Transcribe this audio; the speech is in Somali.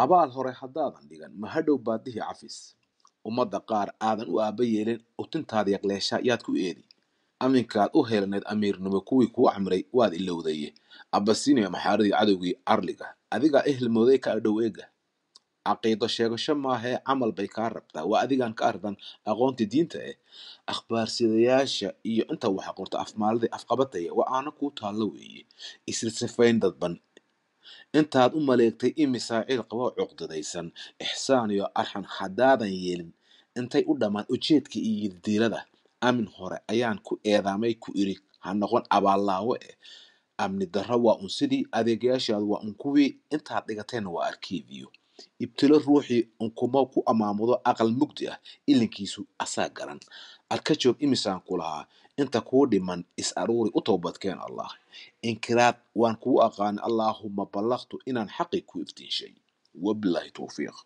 Abaal hore haddaadan dhigan mahadhow baadihii cafis ummadda qaar aadan u aabba yeelin utintaada yaqleeshaa yaad ku eedi aminkaad u heelanayd amiirnimo kuwii kuu camray waad ilowdaye abasiiniya maxaaradii cadowgii arliga adigaa ehelmooday ka adhow eega caqiido sheegasho maahee camal bay kaa rabtaa waa adigaan ka ardan aqoontii diinta eh akhbaarsidayaasha iyo inta waxa qorta afmaalida afqabataya waa aana kuu taallo weeye isrisafayn dadban intaad u maleegtay imisaa cid qabo cuqdadaysan ixsaan iyo arxan haddaadan yeelin intay u dhammaan ujeedkii iyo yirdiilada amin hore ayaan ku eedaamay ku iri ha noqon abaallaawo eh amni darro waa un sidii adeegayaashaadu waa un kuwii intaad dhigatayna waa arkiibiyo ibtilo ruuxii unkumo ku amaamudo aqal mugdi ah ilinkiisu asaa garan adka joog imisaan ku lahaa inta kuu dhiman is aruuri u toobadkeen allah inkiraad waan kuu aqaanay allaahuma ballaqtu inaan xaqii ku iftiinshay wabilaahi towfiiq